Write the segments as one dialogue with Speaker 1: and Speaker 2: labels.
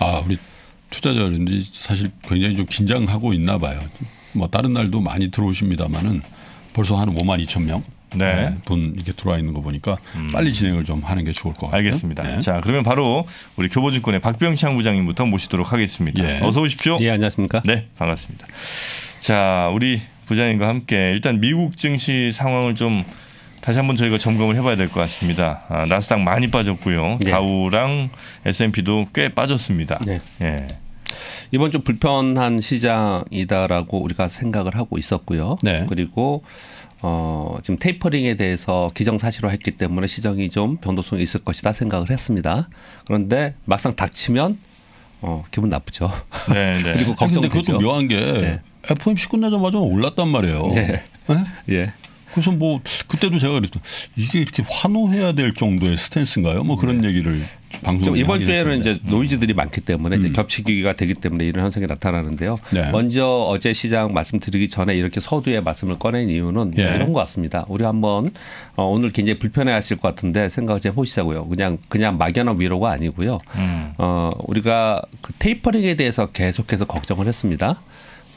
Speaker 1: 아, 우리 투자자들이 사실 굉장히 좀 긴장하고 있나 봐요. 뭐 다른 날도
Speaker 2: 많이 들어오십니다만은 벌써 한 5만 2천 명. 네. 분 네, 이렇게 들어와 있는 거 보니까
Speaker 1: 음. 빨리 진행을 좀 하는 게 좋을 것 같아요. 알겠습니다. 네. 자, 그러면 바로 우리 교보증권의 박병창 부장님부터 모시도록 하겠습니다. 예. 어서 오십시오. 예, 안녕하십니까? 네, 반갑습니다. 자, 우리 부장님과 함께 일단 미국 증시 상황을 좀 다시 한번 저희가 점검을 해봐야 될 것 같습니다. 아, 나스닥 많이 빠졌고요. 네. 다우랑 S&P도 꽤 빠졌습니다.
Speaker 3: 네. 예. 이번 좀 불편한 시장이다라고 우리가 생각을 하고 있었고요. 네. 그리고 어, 지금 테이퍼링에 대해서 기정사실화했기 때문에 시장이 좀 변동성이 있을 것이다 생각을 했습니다. 그런데 막상 닥치면 어, 기분 나쁘죠. 네, 네. 그리고 걱정되죠. 그것도 묘한 게 네.
Speaker 2: f m c 끝나자마자 올랐단 말이에요. 네. 네? 예. 그래서 뭐 그때도 제가 그랬죠. 이게 이렇게 환호해야 될 정도의 스탠스인가요? 뭐 그런 네. 얘기를 방송 이번 주에는 했습니다.
Speaker 3: 이제 노이즈들이 많기 때문에 음. 겹치기가 되기 때문에 이런 현상이 나타나는데요. 네. 먼저 어제 시장 말씀드리기 전에 이렇게 서두에 말씀을 꺼낸 이유는 예. 이런 것 같습니다. 우리 한번 어, 오늘 굉장히 불편해하실 것 같은데 생각을 좀 해보시자고요. 그냥 그냥 막연한 위로가 아니고요. 음. 어, 우리가 그 테이퍼링에 대해서 계속해서 걱정을 했습니다.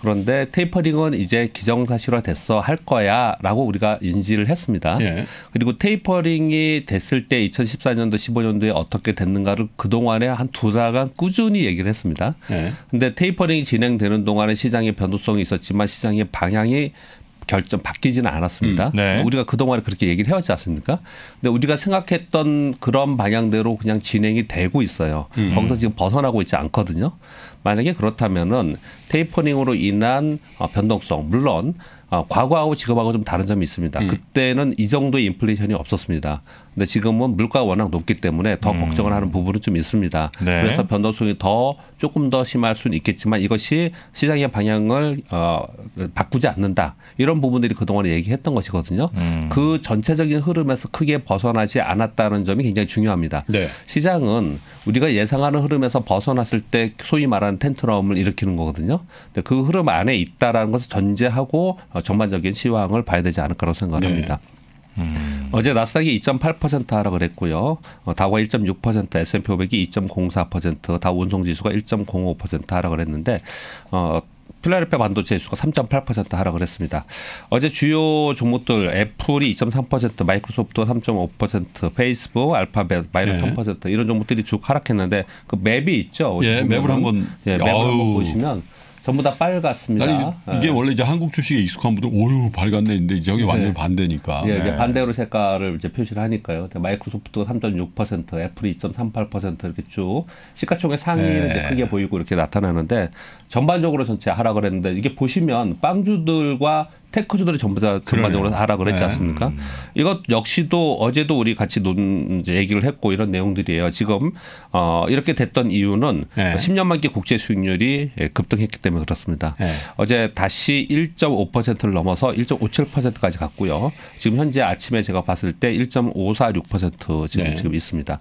Speaker 3: 그런데 테이퍼링은 이제 기정사실화 됐어 할 거야라고 우리가 인지를 했습니다. 예. 그리고 테이퍼링이 됐을 때 2014년도 15년도에 어떻게 됐는가를 그동안에 한 두 달간 꾸준히 얘기를 했습니다. 예. 근데 테이퍼링이 진행되는 동안에 시장의 변동성이 있었지만 시장의 방향이 결정 바뀌지는 않았습니다. 음, 네. 우리가 그동안에 그렇게 얘기를 해왔지 않습니까? 근데 우리가 생각했던 그런 방향대로 그냥 진행이 되고 있어요. 음. 거기서 지금 벗어나고 있지 않거든요. 만약에 그렇다면은 테이퍼닝으로 인한 어, 변동성 물론 어, 과거하고 지금하고 좀 다른 점이 있습니다. 음. 그때는 이 정도의 인플레이션이 없었습니다. 근데 지금은 물가가 워낙 높기 때문에 더 음. 걱정을 하는 부분은 좀 있습니다. 네. 그래서 변동성이 더 조금 더 심할 수는 있겠지만 이것이 시장의 방향을 어, 바꾸지 않는다. 이런 부분들이 그동안 얘기했던 것이거든요. 음. 그 전체적인 흐름에서 크게 벗어나지 않았다는 점이 굉장히 중요합니다. 네. 시장은 우리가 예상하는 흐름에서 벗어났을 때 소위 말하는 텐트럼을 일으키는 거거든요. 근데 그 흐름 안에 있다라는 것을 전제하고 어, 전반적인 시황을 봐야 되지 않을까라고 생각합니다. 네. 음. 어제 나스닥이 2.8% 하락을 했고요. 다우가 1.6%, S&P 500이 2.04%, 다 운송지수가 1.05% 하락을 했는데 어 필라델피아 반도체 지수가 3.8% 하락을 했습니다. 어제 주요 종목들 애플이 2.3%, 마이크로소프트가 3.5%, 페이스북, 알파벳 마이너스 예. 3% 이런 종목들이 쭉 하락했는데 그 맵이 있죠. 예, 맵을 한번 예, 맵을 한번 보시면 전부 다 빨갛습니다. 아니, 이게 네. 원래
Speaker 2: 이제 한국 주식에 익숙한 분들 오유 밝았네 인데 이제 여기 완전 히 네. 반대니까. 예, 네.
Speaker 3: 반대로 색깔을 이제 표시를 하니까요. 마이크로소프트가 3.6%, 애플이 2.38% 이렇게 쭉 시가총액 상위는 네. 크게 보이고 이렇게 나타나는데 전반적으로 전체 하락을 했는데 이게 보시면 빵주들과 테크주들이 전부 다 전반적으로 그 그러네요. 하락을 했지 네. 않습니까? 네. 이것 역시도 어제도 우리 같이 논 이제 얘기를 했고 이런 내용들이에요. 지금 어 이렇게 됐던 이유는 네. 10년 만기 국제 수익률이 예, 급등했기 때문에 그렇습니다. 네. 어제 다시 1.5%를 넘어서 1.57%까지 갔고요. 지금 현재 아침에 제가 봤을 때 1.546% 지금 네. 지금 있습니다.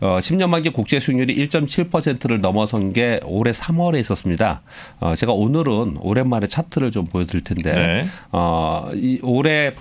Speaker 3: 어 10년 만기 국제 수익률이 1.7%를 넘어선 게 올해 3월에 있었습니다. 어 제가 오늘은 오랜만에 차트를 좀 보여드릴 텐데 네. 어, 이 올해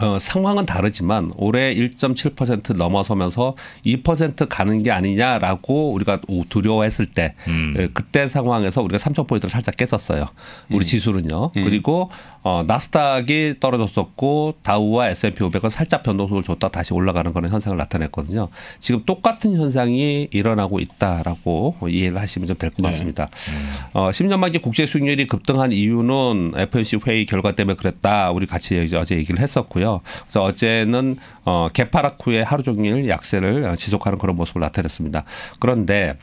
Speaker 3: 어, 상황은 다르지만 올해 1.7% 넘어서면서 2% 가는 게 아니냐라고 우리가 두려워했을 때 음. 예, 그때 상황에서 우리가 3천 포인트를 살짝 깼었어요. 우리 음. 지수는요. 음. 그리고 어, 나스닥이 떨어졌었고 다우와 S&P 500은 살짝 변동성을 줬다 다시 올라가는 그런 현상을 나타냈거든요. 지금 똑같은 현상이 일어나고 있다라고 이해를 하시면 좀 될것 네. 같습니다. 네. 어, 10년 만기 국제 수익률이 급등한 이유는 FOMC 회의 결과 때문에 그랬다. 우리 같이 어제 얘기를 했었고요. 있고요. 그래서 어제는 어, 개파라쿠의 하루 종일 약세를 지속하는 그런 모습을 나타냈습니다. 그런데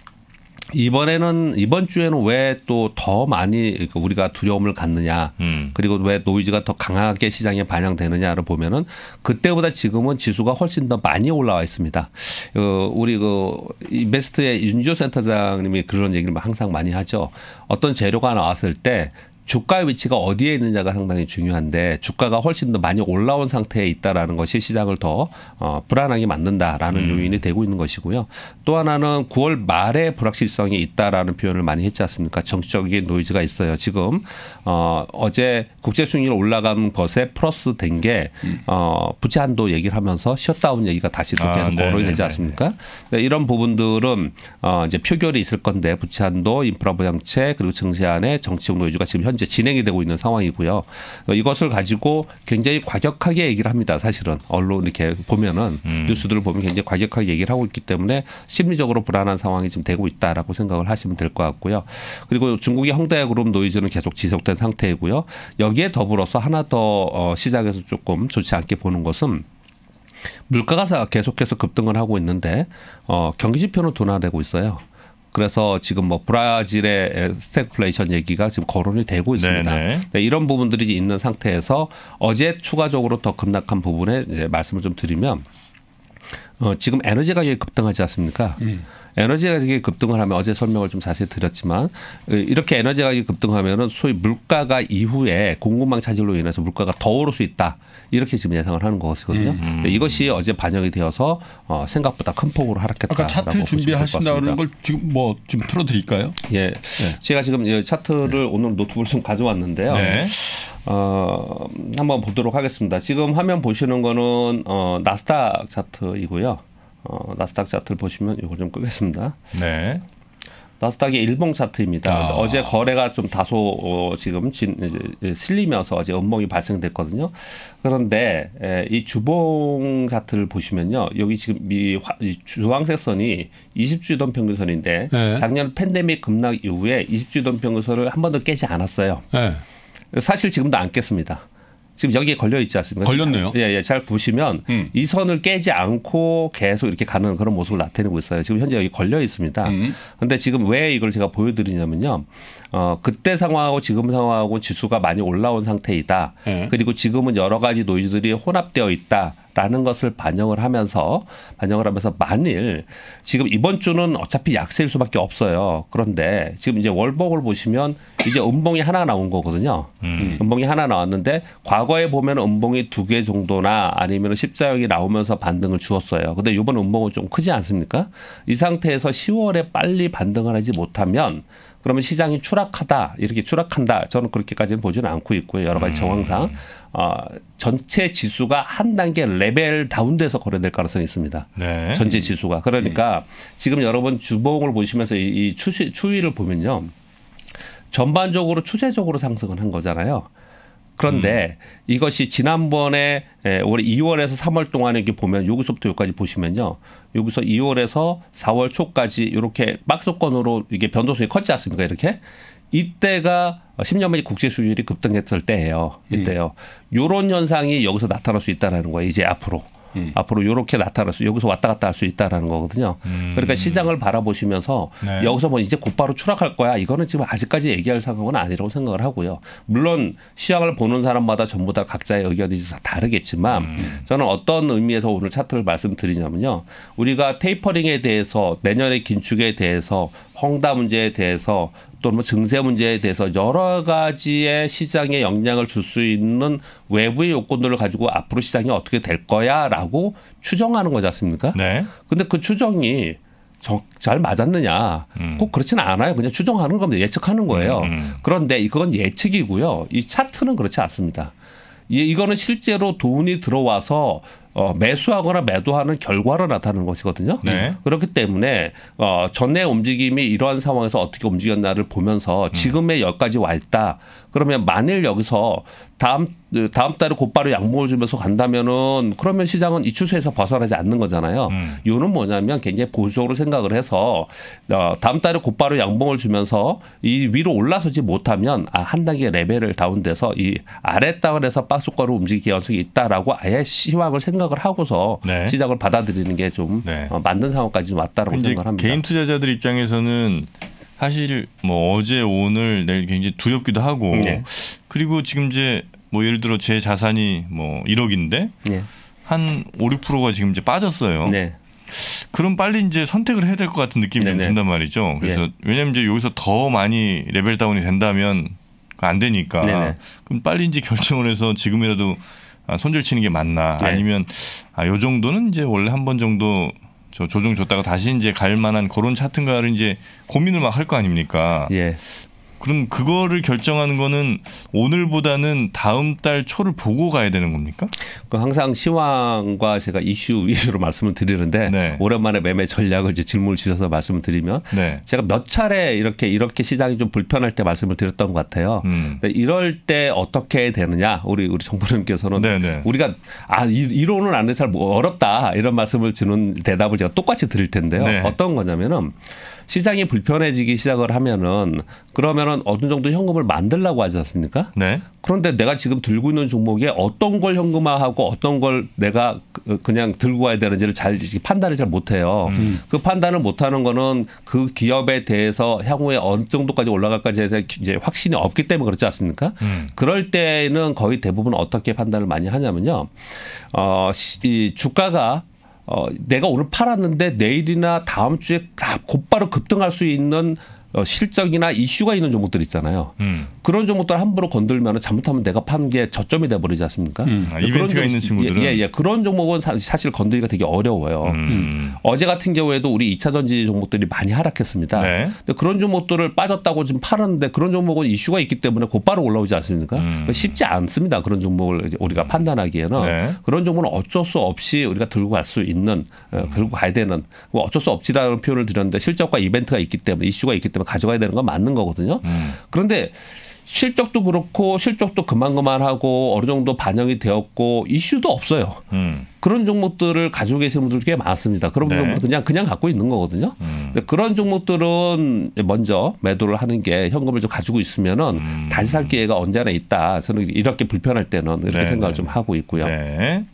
Speaker 3: 이번에는 이번 주에는 왜 또 더 많이 그러니까 우리가 두려움을 갖느냐 음. 그리고 왜 노이즈가 더 강하게 시장에 반영되느냐를 보면은 그때보다 지금은 지수가 훨씬 더 많이 올라와 있습니다. 어, 우리 그이베스트의 윤지호 센터장님이 그런 얘기를 항상 많이 하죠. 어떤 재료가 나왔을 때 주가의 위치가 어디에 있느냐가 상당히 중요한데 주가가 훨씬 더 많이 올라온 상태에 있다라는 것이 시장을 더 어, 불안하게 만든다라는 음. 요인이 되고 있는 것이고요. 또 하나는 9월 말에 불확실성이 있다라는 표현을 많이 했지 않습니까? 정치적인 노이즈가 있어요. 지금 어, 어제 국제 수익률 올라간 것에 플러스 된게 음. 어, 부채 한도 얘기를 하면서 셧다운 얘기가 다시 또 아, 계속 아, 네, 거론이 네, 되지 네. 않습니까? 네, 이런 부분들은 어, 이제 표결이 있을 건데 부채 한도, 인프라 보장책 그리고 증시안의 정치적 노이즈가 지금 현재 이제 진행이 되고 있는 상황이고요. 이것을 가지고 굉장히 과격하게 얘기를 합니다. 사실은 언론 이렇게 보면은 음. 뉴스들을 보면 굉장히 과격하게 얘기를 하고 있기 때문에 심리적으로 불안한 상황이 지금 되고 있다라고 생각을 하시면 될 것 같고요. 그리고 중국의 홍대 야 그룹 노이즈는 계속 지속된 상태이고요. 여기에 더불어서 하나 더 어, 시장에서 조금 좋지 않게 보는 것은 물가가 계속해서 급등을 하고 있는데 어, 경기 지표는 둔화되고 있어요. 그래서 지금 뭐 브라질의 스태플레이션 얘기가 지금 거론이 되고 있습니다. 네, 이런 부분들이 있는 상태에서 어제 추가적으로 더 급락한 부분에 이제 말씀을 좀 드리면 어, 지금 에너지 가격이 급등하지 않습니까? 음. 에너지 가격이 급등을 하면 어제 설명을 좀 자세히 드렸지만 어, 이렇게 에너지 가격이 급등하면은 소위 물가가 이후에 공급망 차질로 인해서 물가가 더 오를 수 있다 이렇게 지금 예상을 하는 것이거든요. 음. 이것이 어제 반영이 되어서 어, 생각보다 큰 폭으로 하락했다. 아까 차트 준비하신다 그러는 걸 지금 뭐좀 틀어드릴까요? 예, 네. 제가 지금 차트를 네. 오늘 노트북을 좀 가져왔는데요. 네. 어, 한번 보도록 하겠습니다. 지금 화면 보시는 거는 어, 나스닥 차트이고요. 어, 나스닥 차트를 보시면 이걸 좀 끄겠습니다. 네. 나스닥의 일봉 차트입니다. 아. 어제 거래가 좀 다소 어, 지금 진, 이제, 실리면서 어제 음봉이 발생됐거든요. 그런데 에, 이 주봉 차트를 보시면요, 여기 지금 이, 화, 이 주황색 선이 20주 이동 평균선인데 네. 작년 팬데믹 급락 이후에 20주 이동 평균선을 한 번도 깨지 않았어요. 네. 사실 지금도 안 깼습니다. 지금 여기에 걸려 있지 않습니까? 걸렸네요. 예, 예. 잘 보시면 음. 이 선을 깨지 않고 계속 이렇게 가는 그런 모습을 나타내고 있어요. 지금 현재 여기 걸려 있습니다. 그런데 음. 지금 왜 이걸 제가 보여드리냐면요. 어, 그때 상황하고 지금 상황하고 지수가 많이 올라온 상태이다. 네. 그리고 지금은 여러 가지 노이즈들이 혼합되어 있다. 라는 것을 반영을 하면서 반영을 하면서 만일 지금 이번 주는 어차피 약세일 수밖에 없어요. 그런데 지금 이제 월봉을 보시면 이제 음봉이 하나 나온 거거든요. 음. 봉이 하나 나왔는데 과거에 보면 음봉이 두 개 정도나 아니면 십자형이 나오면서 반등을 주었어요. 근데 이번 음봉은 좀 크지 않습니까? 이 상태에서 10월에 빨리 반등을 하지 못하면 그러면 시장이 추락하다 이렇게 추락한다 저는 그렇게까지는 보지는 않고 있고요 여러 가지 음. 정황상 음. 어, 전체 지수가 한 단계 레벨 다운돼서 거래될 가능성이 있습니다. 네. 전체 지수가 그러니까 음. 지금 여러분 주봉을 보시면서 이, 이 추시, 추위를 보면요 전반적으로 추세적으로 상승을 한 거잖아요. 그런데 음. 이것이 지난번에 예, 올해 2월에서 3월 동안에 이렇게 보면 여기서부터 여기까지 보시면요. 여기서 2월에서 4월 초까지 이렇게 박스권으로 이게 변동성이 컸지 않습니까? 이렇게 이때가 1 0년만에 국제 수율이 급등했을 때예요. 이때요. 음. 요런 현상이 여기서 나타날 수 있다라는 거예요. 이제 앞으로. 음. 앞으로 이렇게 나타날 수 여기서 왔다 갔다 할 수 있다라는 거거든요. 음. 그러니까 시장을 바라보시면서 네. 여기서 뭐 이제 곧바로 추락할 거야 이거는 지금 아직까지 얘기할 상황은 아니라고 생각을 하고요. 물론 시장을 보는 사람마다 전부 다 각자의 의견이 다 다르겠지만 음. 저는 어떤 의미에서 오늘 차트를 말씀드리냐면요. 우리가 테이퍼링에 대해서 내년의 긴축에 대해서 헝다 문제에 대해서 또는 뭐 증세 문제에 대해서 여러 가지의 시장에 영향을 줄 수 있는 외부의 요건들을 가지고 앞으로 시장이 어떻게 될 거야라고 추정하는 거지 않습니까? 네. 근데 그 추정이 잘 맞았느냐 음. 꼭 그렇지는 않아요. 그냥 추정하는 겁니다. 예측하는 거예요. 음, 음. 그런데 이건 예측이고요. 이 차트는 그렇지 않습니다. 이거는 실제로 돈이 들어와서 어, 매수하거나 매도하는 결과로 나타나는 것이거든요. 네. 그렇기 때문에 어, 전내 움직임이 이러한 상황에서 어떻게 움직였나를 보면서 음. 지금의 여기까지 와 있다. 그러면 만일 여기서 다음 다음 달에 곧바로 양봉을 주면서 간다면은 그러면 시장은 이 추세에서 벗어나지 않는 거잖아요. 음. 이유는 뭐냐면 굉장히 보수적으로 생각을 해서 어, 다음 달에 곧바로 양봉을 주면서 이 위로 올라서지 못하면 아, 한 단계 레벨을 다운돼서 이 아래 다운에서 박스권으로 움직이기 연속이 있다라고 아예 시황을 생각을 하고서 네. 시작을 받아들이는 게좀 네. 어, 맞는 상황까지 왔다라고 생각을 합니다. 개인
Speaker 1: 투자자들 입장에서는 사실 뭐 어제 오늘 내일 굉장히 두렵기도 하고 네.
Speaker 3: 그리고 지금 이제
Speaker 1: 뭐 예를 들어 제 자산이 뭐 1억인데 네. 한 5, 6%가 지금 이제 빠졌어요. 네. 그럼 빨리 이제 선택을 해야 될 것 같은 느낌이 네네. 네. 든단 말이죠. 네. 그래서 네. 왜냐면 이제 여기서 더 많이 레벨 다운이 된다면 안 되니까 네네. 네. 그럼 빨리 이제 결정을 해서 지금이라도 아, 손절 치는 게 맞나 네. 아니면 아, 요 정도는 이제 원래 한 번 정도 저 조정 줬다가 다시 이제 갈 만한 그런 차트인가를 이제 고민을 막 할 거 아닙니까? 예. 그럼 그거를 결정하는 거는 오늘보다는 다음
Speaker 3: 달 초를 보고 가야 되는 겁니까? 그 항상 시황과 제가 이슈 위주로 말씀을 드리는데 네. 오랜만에 매매 전략을 이제 질문을 주셔서 말씀을 드리면 네. 제가 몇 차례 이렇게 이렇게 시장이 좀 불편할 때 말씀을 드렸던 것 같아요. 음. 이럴 때 어떻게 되느냐 우리 우리 정부님께서는 네네. 네. 우리가 아 이론은 안돼잘 어렵다 이런 말씀을 주는 대답을 제가 똑같이 드릴 텐데요. 네. 어떤 거냐면은 시장이 불편해지기 시작을 하면은 그러면은 어느 정도 현금을 만들라고 하지 않습니까? 네. 그런데 내가 지금 들고 있는 종목에 어떤 걸 현금화하고 어떤 걸 내가 그, 그, 그냥 들고 와야 되는지를 잘 판단을 잘 못해요. 음. 음. 그 판단을 못하는 거는 그 기업에 대해서 향후에 어느 정도까지 올라갈까지에 대해 이제 확신이 없기 때문에 그렇지 않습니까? 음. 그럴 때는 거의 대부분 어떻게 판단을 많이 하냐면요. 어, 이 주가가 어, 내가 오늘 팔았는데 내일이나 다음 주에 다 곧바로 급등할 수 있는 어, 실적이나 이슈가 있는 종목들 있잖아요. 음. 그런 종목들 함부로 건들면 잘못하면 내가 판 게 저점이 돼버리지 않습니까? 음, 아, 이벤트가 있는 친구들은 예, 예, 예, 그런 종목은 사, 실 건들기가 되게 어려워요. 음. 음. 어제 같은 경우에도 우리 2차 전지 종목들이 많이 하락했습니다. 네. 근데 그런 종목들을 빠졌다고 지금 팔았는데 그런 종목은 이슈가 있기 때문에 곧바로 올라오지 않습니까? 음. 그러니까 쉽지 않습니다. 그런 종목을 우리가 음. 판단하기에는 네. 그런 종목은 어쩔 수 없이 우리가 들고 갈 수 있는 어, 음. 들고 가야 되는 뭐 어쩔 수 없지라는 표현을 드렸는데 실적과 이벤트가 있기 때문에 이슈가 있기 때문에 가져가야 되는 건 맞는 거거든요. 그런데 실적도 그렇고 실적도 그만그만하고 어느 정도 반영이 되었고 이슈도 없어요. 음. 그런 종목들을 가지고 계신 분들 꽤 많습니다. 그런 분들은 네. 그냥 그냥 갖고 있는 거거든요. 음. 근데 그런 종목들은 먼저 매도를 하는 게 현금을 좀 가지고 있으면은 음. 다시 살 기회가 언제나 있다. 저는 이렇게 불편할 때는 이렇게 네. 생각을 네. 좀 하고 있고요. 네.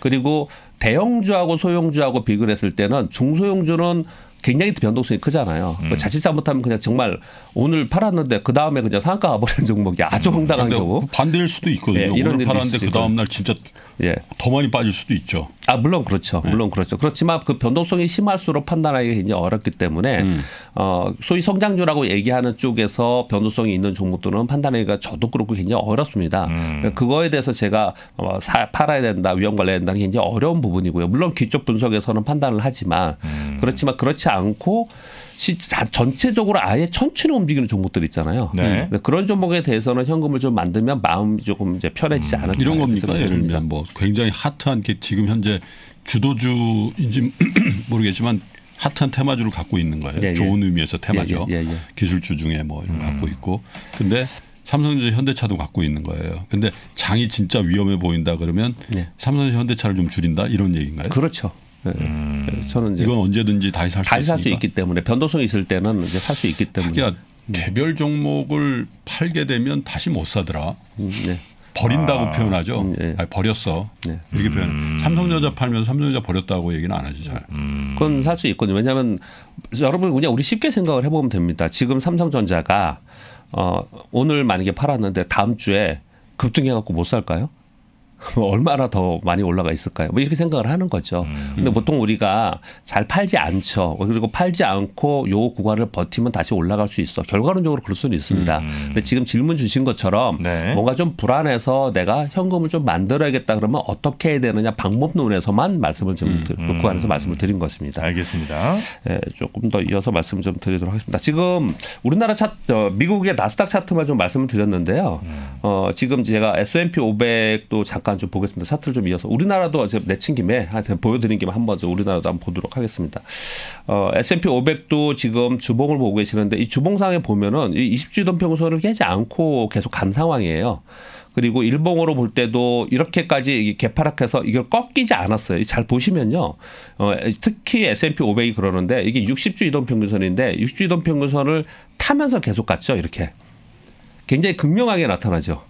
Speaker 3: 그리고 대형주하고 소형주하고 비교했을 때는 중소형주는 굉장히 변동성이 크잖아요. 그 음. 자칫 잘못하면 그냥 정말 오늘 팔았는데 그 다음에 그냥 상가 가버리는 종목이 아주 음. 황당한 경우. 반대일 수도 있거든요. 네, 이런 오늘 팔았는데 그 다음 날 진짜 예. 더 많이 빠질 수도 있죠. 아 물론 그렇죠. 네. 물론 그렇죠. 그렇지만 그 변동성이 심할수록 판단하기 굉장히 어렵기 때문에 음. 어 소위 성장주라고 얘기하는 쪽에서 변동성이 있는 종목들은 판단하기가 저도 그렇고 굉장히 어렵습니다. 음. 그러니까 그거에 대해서 제가 어, 사, 팔아야 된다, 위험 관리해야 된다는 굉장히 어려운 부분이고요. 물론 기초 분석에서는 판단을 하지만 음. 그렇지만 그렇지 않고 시, 전체적으로 아예 천천히 움직이는 종목들 있잖아요. 네. 음. 그런 종목에 대해서는 현금을 좀 만들면 마음이 조금 이제 편해지지 음. 않을까 이런 겁니까? 예를 들면
Speaker 2: 뭐 굉장히 핫한 게 지금 현재 주도주인지 모르겠지만 핫한 테마주를 갖고 있는 거예요. 예, 예. 좋은 예. 의미에서 테마죠. 예, 예, 예, 기술주 중에 뭐 음. 갖고 있고. 근데 삼성전자 현대차도 갖고 있는 거예요. 근데 장이 진짜 위험해 보인다 그러면 삼성전자 현대차를 좀 줄인다 이런 얘기인가요? 그렇죠. 네. 음. 저는 이제 이건 언제든지 다시 살 다시 살 수 있기
Speaker 3: 때문에 변동성이 있을 때는 이제 살 수 있기 때문에. 하기야
Speaker 2: 음. 개별 종목을 팔게 되면 다시 못 사더라. 음, 네. 버린다고 아. 표현하죠. 음, 네. 아니, 버렸어. 네. 이렇게 표현. 삼성전자 팔면 삼성전자 버렸다고 얘기는 안 하지 잘.
Speaker 3: 음. 그건 살 수 있거든요. 왜냐하면 여러분 그냥 우리 쉽게 생각을 해보면 됩니다. 지금 삼성전자가 어, 오늘 만약에 팔았는데 다음 주에 급등해갖고 못 살까요? 얼마나 더 많이 올라가 있을까요? 뭐 이렇게 생각을 하는 거죠. 음. 근데 보통 우리가 잘 팔지 않죠. 그리고 팔지 않고 요 구간을 버티면 다시 올라갈 수 있어. 결과론적으로 그럴 수는 있습니다. 음. 근데 지금 질문 주신 것처럼 네. 뭔가 좀 불안해서 내가 현금을 좀 만들어야겠다 그러면 어떻게 해야 되느냐 방법론에서만 말씀을 좀 음. 그 구간에서 음. 말씀을 드린 것입니다. 알겠습니다. 예, 조금 더 이어서 말씀 좀 드리도록 하겠습니다. 지금 우리나라 차트, 어, 미국의 나스닥 차트만 좀 말씀을 드렸는데요. 음. 어, 지금 제가 S&P 500도 잠깐 잠깐 좀 보겠습니다. 사틀 좀 이어서 우리나라도 어제 내친 김에 보여드린 김에 한 번 우리나라도 한번 보도록 하겠습니다. 어, S&P 500도 지금 주봉을 보고 계시는데 이 주봉상에 보면은 이 20주년 평선을 깨지 않고 계속 간 상황이에요. 그리고 일봉으로 볼 때도 이렇게까지 개파락해서 이걸 꺾이지 않았어요. 잘 보시면요. 어, 특히 S&P 500이 그러는데 이게 60주 이동 평균선인데 60주 이동 평균선을 타면서 계속 갔죠. 이렇게. 굉장히 극명하게 나타나죠.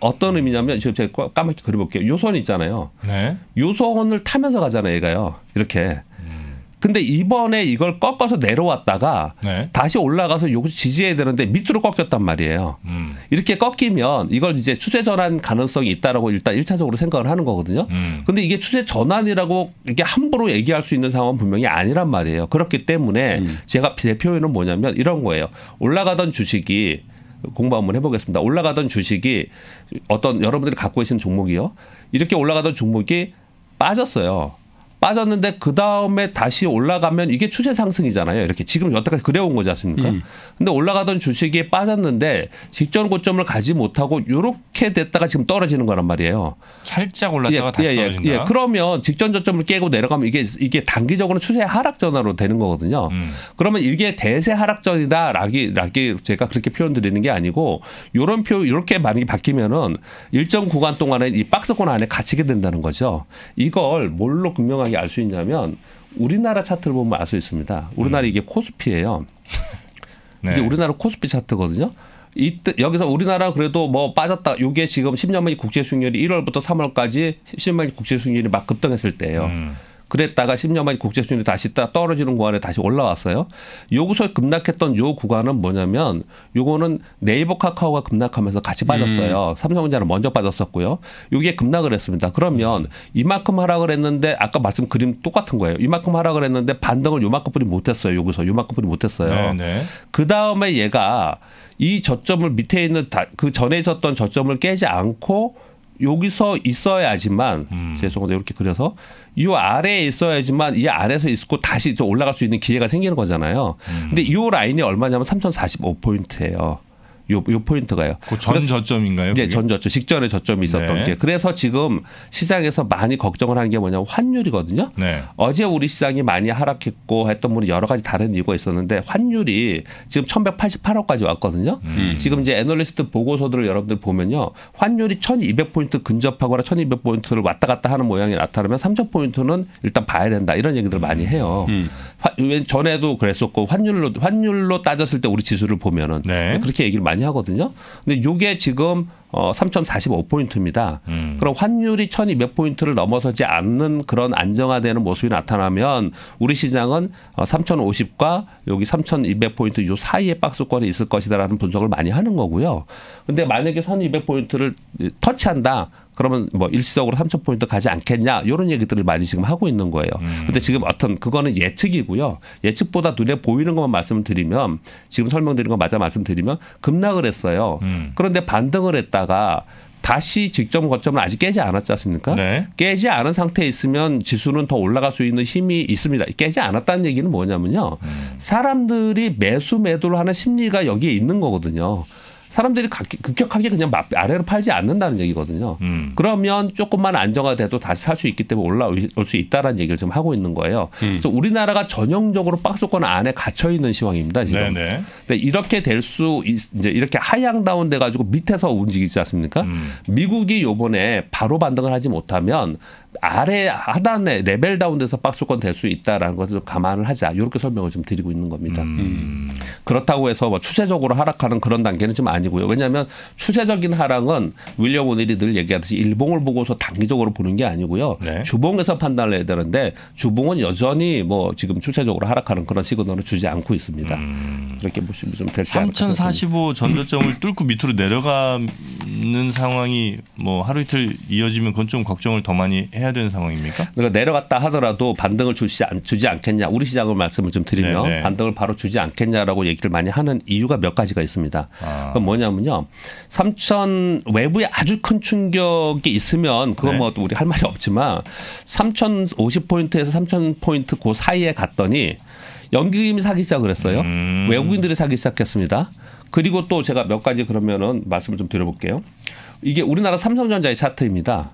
Speaker 3: 어떤 의미냐면 지금 제가 까맣게 그려볼게요. 요선 있잖아요. 네. 요선을 타면서 가잖아요, 얘가요. 이렇게. 근데 이번에 이걸 꺾어서 내려왔다가 네. 다시 올라가서 요거 지지해야 되는데 밑으로 꺾였단 말이에요. 음. 이렇게 꺾이면 이걸 이제 추세 전환 가능성이 있다라고 일단 일차적으로 생각을 하는 거거든요. 음. 근데 이게 추세 전환이라고 이게 함부로 얘기할 수 있는 상황은 분명히 아니란 말이에요. 그렇기 때문에 음. 제가 대표현는 뭐냐면 이런 거예요. 올라가던 주식이 공부 한번 해보겠습니다. 올라가던 주식이 어떤 여러분들이 갖고 계신 종목이요. 이렇게 올라가던 종목이 빠졌어요. 빠졌는데 그 다음에 다시 올라가면 이게 추세 상승이잖아요. 이렇게 지금 여태까지 그래온 거지 않습니까? 음. 근데 올라가던 주식이 빠졌는데 직전 고점을 가지 못하고 이렇게 됐다가 지금 떨어지는 거란 말이에요. 살짝 올랐다가 예, 다시 예, 예 떨어진다. 예, 그러면 직전 저점을 깨고 내려가면 이게 이게 단기적으로 추세 하락 전화로 되는 거거든요. 음. 그러면 이게 대세 하락전이다 라기 라기 제가 그렇게 표현드리는 게 아니고 요런 표 이렇게 많이 바뀌면은 일정 구간 동안에 이 박스권 안에 갇히게 된다는 거죠. 이걸 뭘로 분명하 정확히 알수 있냐면 우리나라 차트를 보면 알 수 있습니다. 우리나라 음. 이게 코스피예요. 네. 이게 우리나라 코스피 차트거든요. 이때 여기서 우리나라 그래도 뭐 빠졌다. 요게 지금 10년 만에 국제 수익률이 1월부터 3월까지 10년 만에 국제 수익률이 막 급등했을 때예요. 음. 그랬다가 10년 만에 국제 수준이 다시 따 떨어지는 구간에 다시 올라왔어요. 요구서 급락했던 요 구간은 뭐냐면 요거는 네이버 카카오가 급락하면서 같이 음. 빠졌어요. 음. 삼성전자는 먼저 빠졌었고요. 요게 급락을 했습니다. 그러면 이만큼 하락을 했는데 아까 말씀 그림 똑같은 거예요. 이만큼 하락을 했는데 반등을 요만큼뿐이 못했어요. 요구서 요만큼뿐이 못했어요. 네, 네. 그 다음에 얘가 이 저점을 밑에 있는 다, 그 전에 있었던 저점을 깨지 않고 여기서 있어야지만 음. 죄송합니 이렇게 그려서 이 아래에 있어야지만 이 아래에서 있고 다시 올라갈 수 있는 기회가 생기는 거잖아요. 음. 근데 이 라인이 얼마냐면 3045포인트예요. 요, 요 포인트가요. 그 전 저점인가요? 네, 전 저점. 직전에 저점이 네. 있었던 네. 게. 그래서 지금 시장에서 많이 걱정을 하는 게 뭐냐면 환율이거든요. 네. 어제 우리 시장이 많이 하락했고 했던 분이 여러 가지 다른 이유가 있었는데 환율이 지금 1188원까지 왔거든요. 음. 지금 이제 애널리스트 보고서들을 여러분들 보면요. 환율이 1200포인트 근접하거나 1200포인트를 왔다 갔다 하는 모양이 나타나면 3000포인트는 일단 봐야 된다. 이런 얘기들 을 많이 해요. 음. 전에도 그랬었고 환율로 환율로 따졌을 때 우리 지수를 보면은 네. 그렇게 얘기를 많이 하거든요. 근데 요게 지금 어 3,045포인트입니다. 음. 그럼 환율이 1,200 포인트를 넘어서지 않는 그런 안정화되는 모습이 나타나면 우리 시장은 어 3,050과 여기 3,200 포인트 요 사이에 박스권이 있을 것이다라는 분석을 많이 하는 거고요. 근데 만약에 1,200 포인트를 터치한다. 그러면 뭐 일시적으로 3천 포인트 가지 않겠냐 이런 얘기들을 많이 지금 하고 있는 거예요. 음. 근데 지금 어떤 그거는 예측이고요. 예측보다 눈에 보이는 것만 말씀드리면 을 지금 설명드린 거 맞아 말씀드리면 급락을 했어요. 음. 그런데 반등을 했다가 다시 직전 거점을 아직 깨지 않았지 않습니까? 네. 깨지 않은 상태에 있으면 지수는 더 올라갈 수 있는 힘이 있습니다. 깨지 않았다는 얘기는 뭐냐면요. 음. 사람들이 매수 매도를 하는 심리가 여기에 있는 거거든요. 사람들이 급격하게 그냥 아래로 팔지 않는다는 얘기거든요. 음. 그러면 조금만 안정화돼도 다시 살 수 있기 때문에 올라올 수 있다라는 얘기를 지금 하고 있는 거예요. 음. 그래서 우리나라가 전형적으로 박스권 안에 갇혀 있는 시황입니다. 지금. 네네. 근데 이렇게 될 수 이제 이렇게 하향 다운돼 가지고 밑에서 움직이지 않습니까? 음. 미국이 요번에 바로 반등을 하지 못하면 아래 하단에 레벨 다운돼서 박스권 될 수 있다라는 것을 감안을 하자 이렇게 설명을 좀 드리고 있는 겁니다. 음. 그렇다고 해서 뭐 추세적으로 하락하는 그런 단계는 좀 아니. 아니고요. 왜냐하면 추세적인 하락은 윌리엄 오늘이늘 얘기하듯이 일봉을 보고서 단기적으로 보는 게 아니고요. 네. 주봉에서 판단을 해야 되는데 주봉은 여전히 뭐 지금 추세적으로 하락하는 그런 시그널을 주지 않고 있습니다. 음. 그렇게 보시면 좀 될지
Speaker 1: 3045전조점을 뚫고 밑으로 내려가는 상황이 뭐 하루 이틀 이어지면 그건 좀 걱정을 더 많이 해야 되는 상황입니까?
Speaker 3: 그러니까 내려갔다 하더라도 반등을 주지, 않, 주지 않겠냐. 우리 시장을 말씀을 좀 드리면 네네. 네. 반등을 바로 주지 않겠냐라고 얘기를 많이 하는 이유가 몇 가지가 있습니다. 아. 그럼 뭐 뭐냐면요. 삼천 외부에 아주 큰 충격이 있으면 그건 네. 뭐 우리 할 말이 없지만 삼천 오십 포인트에서 삼천 포인트 그 사이에 갔더니 연기금이 사기 시작을 했어요. 음. 외국인들이 사기 시작했습니다. 그리고 또 제가 몇 가지 그러면은 말씀을 좀 드려볼게요. 이게 우리나라 삼성전자의 차트입니다.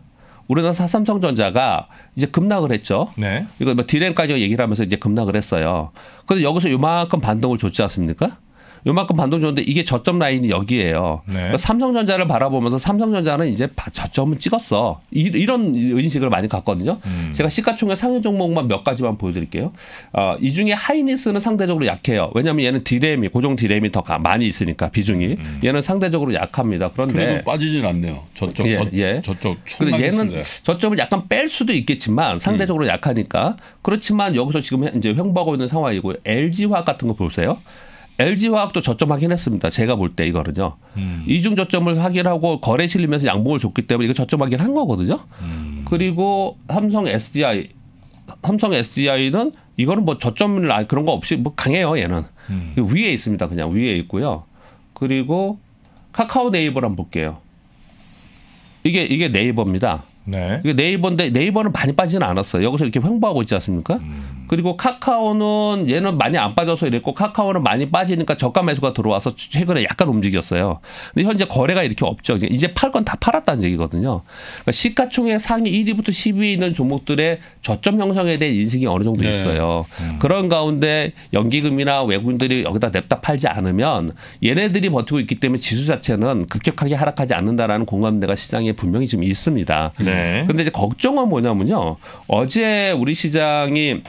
Speaker 3: 우리나라 삼성전자가 이제 급락을 했죠. 네. 이거 뭐 디램 까지 얘기를 하면서 이제 급락을 했어요. 그래서 여기서 요만큼 반동을 줬지 않습니까? 요만큼 반동 줬는데 이게 저점 라인이 여기에요. 네. 그러니까 삼성전자를 바라보면서 삼성전자는 이제 저점은 찍었어. 이, 런 인식을 많이 갖거든요. 음. 제가 시가총액 상위 종목만 몇 가지만 보여드릴게요. 어, 이 중에 하이니스는 상대적으로 약해요. 왜냐하면 얘는 디램이 고정 디램이 더 많이 있으니까 비중이 음. 얘는 상대적으로 약합니다. 그런데 빠지진 않네요. 저쪽 예, 예. 저쪽 근데 얘는 있습니다. 저점을 약간 뺄 수도 있겠지만 상대적으로 음. 약하니까 그렇지만 여기서 지금 이제 횡보하고 있는 상황이고 LG화 같은 거 보세요. LG화학도 저점 확인했습니다. 제가 볼 때 이거는요. 음. 이중 저점을 확인하고 거래 실리면서 양봉을 줬기 때문에 이거 저점 확인한 거거든요. 음. 그리고 삼성 SDI 삼성 SDI는 이거는 뭐 저점을 아, 그런 거 없이 뭐 강해요 얘는 음. 그 위에 있습니다 그냥 위에 있고요 그리고 카카오 네이버를 한번 볼게요 이게 이게 네이버입니다 네. 이게 네이버인데 네이버는 많이 빠지는 않았어요. 여기서 이렇게 횡보하고 있지 않습니까? 음. 그리고 카카오는 얘는 많이 안 빠져서 이랬고 카카오는 많이 빠지니까 저가 매수가 들어와서 최근에 약간 움직였어요. 근데 현재 거래가 이렇게 없죠. 이제 팔 건 다 팔았다는 얘기거든요. 그러니까 시가총액 상위 1위부터 10위에 있는 종목들의 저점 형성에 대한 인식이 어느 정도 네. 있어요. 네. 음. 그런 가운데 연기금이나 외국인들이 여기다 냅다 팔지 않으면 얘네들이 버티고 있기 때문에 지수 자체는 급격하게 하락하지 않는다라는 공감대가 시장에 분명히 지금 있습니다. 네. 그런데 네. 이제 걱정은 뭐냐면요. 어제 우리 시장이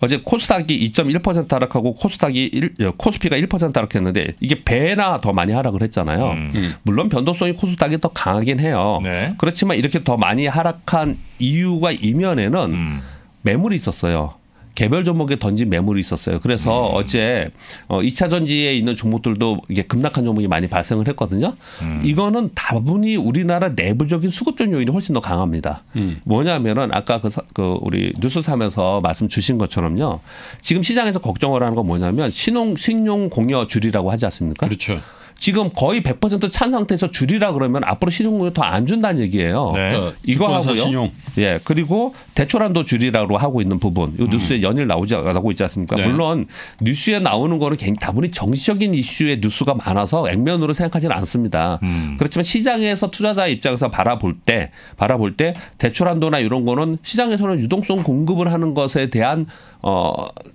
Speaker 3: 어제 코스닥이 2.1% 하락하고 코스닥이 1, 어, 코스피가 1% 하락했는데 이게 배나 더 많이 하락을 했잖아요. 음. 음. 물론 변동성이 코스닥이 더 강하긴 해요. 네. 그렇지만 이렇게 더 많이 하락한 이유가 이면에는 음. 매물이 있었어요. 개별 종목에 던진 매물이 있었어요. 그래서 음. 어제 어 2차 전지에 있는 종목들도 이게 급락한 종목이 많이 발생을 했거든요. 음. 이거는 다분히 우리나라 내부적인 수급적 요인이 훨씬 더 강합니다. 음. 뭐냐면은 아까 그, 사, 그 우리 뉴스 사면서 말씀 주신 것처럼요. 지금 시장에서 걱정을 하는 건 뭐냐면 신용 신용 공여 줄이라고 하지 않습니까? 그렇죠. 지금 거의 100%찬 상태에서 줄이라 그러면 앞으로 신용을 더 안 준다는 얘기예요. 네. 어, 이거 하고요. 신용. 예. 그리고 대출한도 줄이라고 하고 있는 부분. 이 뉴스에 음. 연일 나오지 나고 있지 않습니까? 네. 물론 뉴스에 나오는 거는 다분히 정치적인 이슈의 뉴스가 많아서 액면으로 생각하지는 않습니다. 음. 그렇지만 시장에서 투자자 입장에서 바라볼 때 바라볼 때 대출한도나 이런 거는 시장에서는 유동성 공급을 하는 것에 대한 어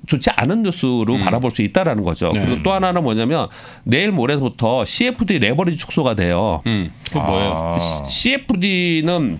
Speaker 3: 좋지 않은 뉴스로 음. 바라볼 수 있다라는 거죠. 네. 그리고 또 하나는 뭐냐면 내일 모레부터 CFD 레버리지 축소가 돼요. 음. 그 뭐예요? 아. CFD는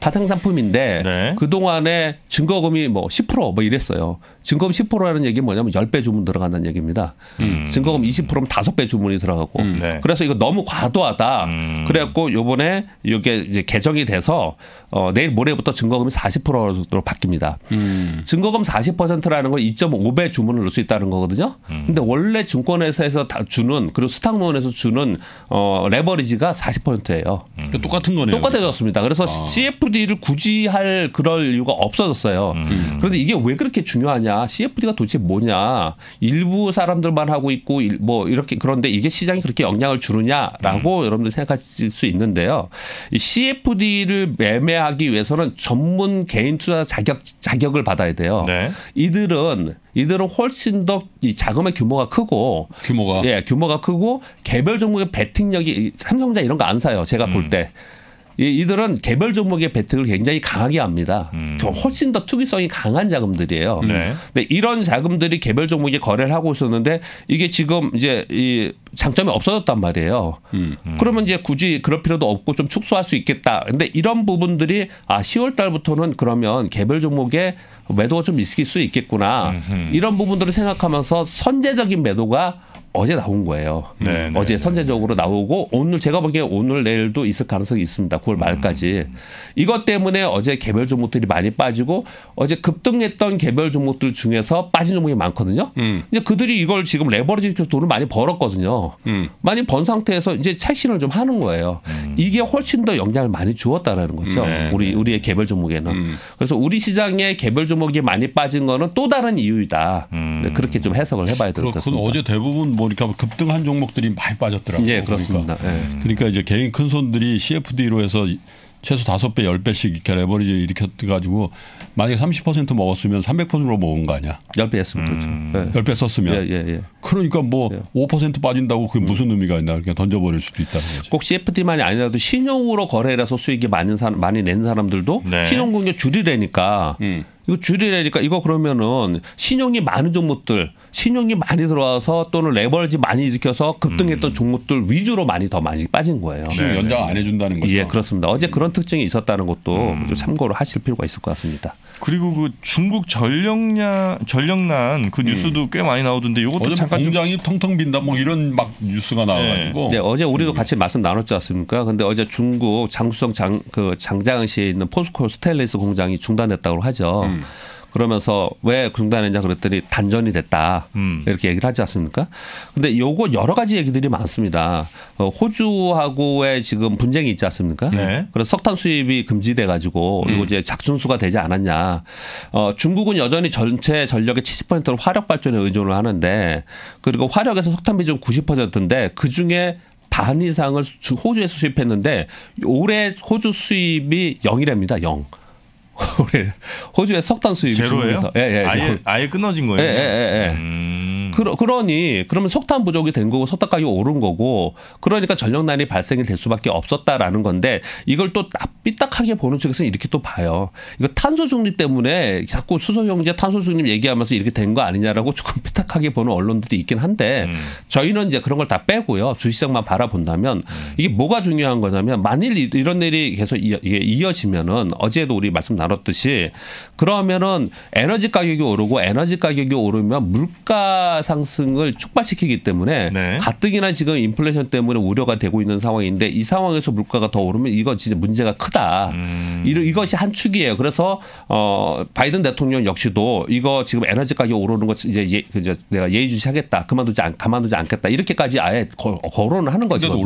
Speaker 3: 파생상품인데 네. 그동안에 증거금이 뭐 10%뭐 이랬어요. 증거금 10%라는 얘기는 뭐냐면 10배 주문 들어간다는 얘기입니다. 음. 증거금 20%면 5배 주문이 들어가고. 음, 네. 그래서 이거 너무 과도하다. 음. 그래갖고 요번에 이게 이제 개정이 돼서 어, 내일 모레부터 증거금이 40%로 바뀝니다. 음. 증거금 40%라는 건 2.5배 주문을 넣을 수 있다는 거거든요. 음. 근데 원래 증권회사에서 다 주는 그리고 수탁원에서 주는 어, 레버리지가 40%예요. 음. 그러니 똑같은 거네요. 똑같아졌습니다. 그래서 아. CFD를 굳이 할 그럴 이유가 없어졌어요. 그런데 이게 왜 그렇게 중요하냐? 뭐냐, CFD가 도대체 뭐냐, 일부 사람들만 하고 있고 뭐 이렇게 그런데 이게 시장에 그렇게 영향을 주느냐라고 음. 여러분들 생각하실 수 있는데요. 이 CFD를 매매하기 위해서는 전문 개인 투자 자격 자격을 받아야 돼요. 네. 이들은 이들은 훨씬 더 이 자금의 규모가 크고 규모가 예 규모가 크고 개별 종목의 베팅력이 삼성전자 이런 거 안 사요. 제가 볼 음. 때. 이들은 개별 종목의 배팅을 굉장히 강하게 합니다. 음. 훨씬 더투기성이 강한 자금들이에요. 네. 이런 자금들이 개별 종목에 거래를 하고 있었는데 이게 지금 이제 이 장점이 없어졌단 말이에요. 음. 음. 그러면 이제 굳이 그럴 필요도 없고 좀 축소할 수 있겠다. 근데 이런 부분들이 아 10월 달부터는 그러면 개별 종목에 매도가 좀 있을 수 있겠구나. 음흠. 이런 부분들을 생각하면서 선제적인 매도가 어제 나온 거예요. 네네. 네, 네. 어제 선제적으로 나오고 오늘 제가 보기에 오늘 내일도 있을 가능성이 있습니다. 9월 음. 말까지. 음. 이것 때문에 어제 개별 종목들이 많이 빠지고 어제 급등했던 개별 종목들 중에서 빠진 종목이 많거든요. 음. 이제 그들이 이걸 지금 레버리지 해서 돈을 많이 벌었거든요. 음. 많이 번 상태에서 이제 찰신을 좀 하는 거예요. 음. 이게 훨씬 더 영향을 많이 주었다라는 거죠. 음. 네 우리 네. 우리의 개별 종목에는. 그래서 우리 시장에 개별 종목이 많이 빠진 거는 또 다른 이유이다. 그렇게 좀 해석을 해봐야 될 것 같습니다. 어제
Speaker 2: 대부분 보니까 뭐 급등한 종목들이 많이 빠졌더라고요. 예, 그렇니다 그러니까, 예. 그러니까 이제 개인 큰 손들이 CFD로 해서 최소 다섯 배, 열배씩 이렇게 레버리지 일으켰 가지고 만약에 30% 먹었으면 300%로 먹은 거 아니야. 10배 했으면 그렇죠. 음. 10배 예. 썼으면. 예, 예, 예. 그러니까 뭐5% 예. 빠진다고 그게 무슨 음. 의미가 있나. 그냥 던져버릴 수도 있다는
Speaker 3: 거죠꼭 CFD만이 아니라도 신용으로 거래해서 수익이 많은 사람, 많이 낸 사람들도 네. 신용금융 줄이라니까 음. 이거 줄이라니까 이거 그러면은 신용이 많은 종목들 신용이 많이 들어와서 또는 레버리지 많이 일으켜서 급등했던 음. 종목들 위주로 많이 더 많이 빠진 거예요. 네. 네 연장 네. 안 해준다는 거죠. 예, 그렇습니다. 어제 음. 그런 특징이 있었다는 것도 음. 참고로 하실 필요가 있을 것 같습니다. 그리고 그 중국
Speaker 1: 전력량 전력난 그 음. 뉴스도 음. 꽤 많이 나오던데 이것도 어제 뭐 잠깐 공장이 좀... 텅텅 빈다 뭐
Speaker 2: 이런 막 뉴스가 네. 나와가지고 네. 이제
Speaker 3: 어제 우리도 음. 같이 말씀 나눴지 않습니까? 근데 어제 중국 장수성 장 그 장장시에 있는 포스코 스테인리스 공장이 중단됐다고 하죠. 그러면서 왜 중단했냐 그랬더니 단전이 됐다 음. 이렇게 얘기를 하지 않습니까? 근데 요거 여러 가지 얘기들이 많습니다. 어, 호주하고의 지금 분쟁이 있지 않습니까? 네. 그래서 석탄 수입이 금지돼 가지고 음. 이거 이제 작중수가 되지 않았냐. 어, 중국은 여전히 전체 전력의 70%를 화력 발전에 의존을 하는데 그리고 화력에서 석탄 비중 90%인데 그 중에 반 이상을 호주에서 수입했는데 올해 호주 수입이 0이랍니다. 0. 우리 호주의 석탄 수입이 제로예요? 예, 예. 아예, 아예 끊어진 거예요. 예, 예, 예. 음. 음. 그러, 그러니 그러면 석탄 부족이 된 거고 석탄 가격이 오른 거고 그러니까 전력난이 발생이 될 수밖에 없었다라는 건데 이걸 또 삐딱하게 보는 측에서는 이렇게 또 봐요. 이거 탄소 중립 때문에 자꾸 수소 경제 탄소 중립 얘기하면서 이렇게 된 거 아니냐라고 조금 삐딱하게 보는 언론들이 있긴 한데 음. 저희는 이제 그런 걸 다 빼고요. 주시장만 바라본다면 음. 이게 뭐가 중요한 거냐면 만일 이런 일이 계속 이게 이어지면은 어제도 우리 말씀 나눴듯이 그러면은 에너지 가격이 오르고 에너지 가격이 오르면 물가 상승을 촉발시키기 때문에 네. 가뜩이나 지금 인플레이션 때문에 우려가 되고 있는 상황인데 이 상황에서 물가가 더 오르면 이거 진짜 문제가 크다. 음. 이, 것이한 축이에요. 그래서 어 바이든 대통령 역시도 이거 지금 에너지 가격 오르는 것 이제, 예, 그 이제 내가 예의주시하겠다. 그만두지 않, 가만두지 않겠다. 이렇게까지 아예 거, 거론을 하는 거죠.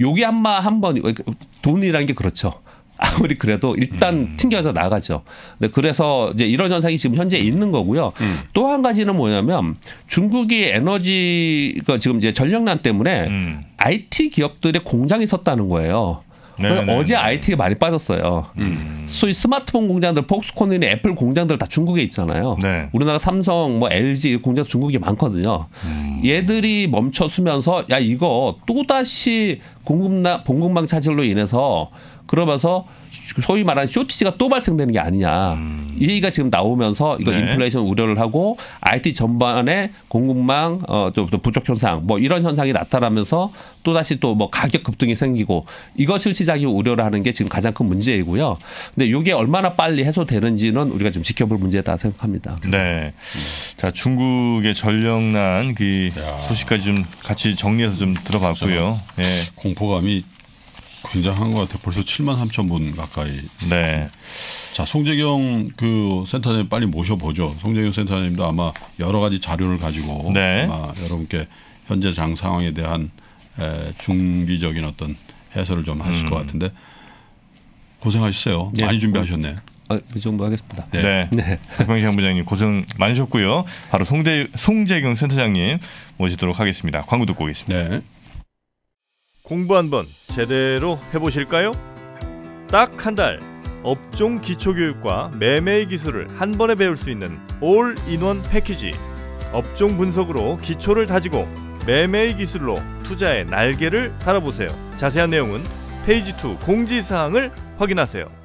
Speaker 3: 요게 한마 한번 그, 돈이라는 게 그렇죠. 아무리 그래도 일단 음. 튕겨서 나가죠. 근데 그래서 이제 이런 현상이 지금 현재 있는 거고요. 음. 또한 가지는 뭐냐면 중국이 에너지가 지금 이제 전력난 때문에 음. IT 기업들의 공장이 섰다는 거예요. 네, 네, 어제 IT가 네. 많이 빠졌어요. 음. 소위 스마트폰 공장들, 폭스콘이나 애플 공장들 다 중국에 있잖아요. 네. 우리나라 삼성, 뭐 LG 공장 중국이 많거든요. 음. 얘들이 멈춰서면서 야 이거 또 다시 공급나 공급망 차질로 인해서 그러면서 소위 말하는 쇼티지가 또 발생되는 게 아니냐 음. 이 얘기가 지금 나오면서 이거 네. 인플레이션 우려를 하고 IT 전반에 공급망 어좀 부족 현상 뭐 이런 현상이 나타나면서 또 다시 또 뭐 가격 급등이 생기고 이것을 시장이 우려를 하는 게 지금 가장 큰 문제이고요. 근데 이게 얼마나 빨리 해소되는지는 우리가 좀 지켜볼 문제다 생각합니다. 네, 자 중국의 전력난그 소식까지 좀
Speaker 1: 같이 정리해서 좀 들어봤고요. 예. 공포감이 굉장한 것 같아요. 벌써
Speaker 2: 7만 3천 분 가까이. 네. 자, 송재경 그 센터장님 빨리 모셔보죠. 송재경 센터장님도 아마 여러 가지 자료를 가지고 네. 아마 여러분께 현재 장 상황에 대한 에, 중기적인 어떤 해설을 좀 하실 음. 것 같은데
Speaker 1: 고생하셨어요. 네. 많이 준비하셨네. 아, 이 그 정도 하겠습니다. 네. 네. 박명식 네. 부장님 고생 많으셨고요. 바로 송대, 송재경 센터장님 모시도록 하겠습니다. 광고 듣고 오겠습니다. 네. 공부 한번 제대로 해보실까요? 딱 한 달 업종 기초교육과 매매의 기술을 한 번에 배울 수 있는 올인원 패키지 업종 분석으로 기초를 다지고 매매의 기술로 투자의 날개를 달아보세요 자세한 내용은 페이지 2 공지사항을 확인하세요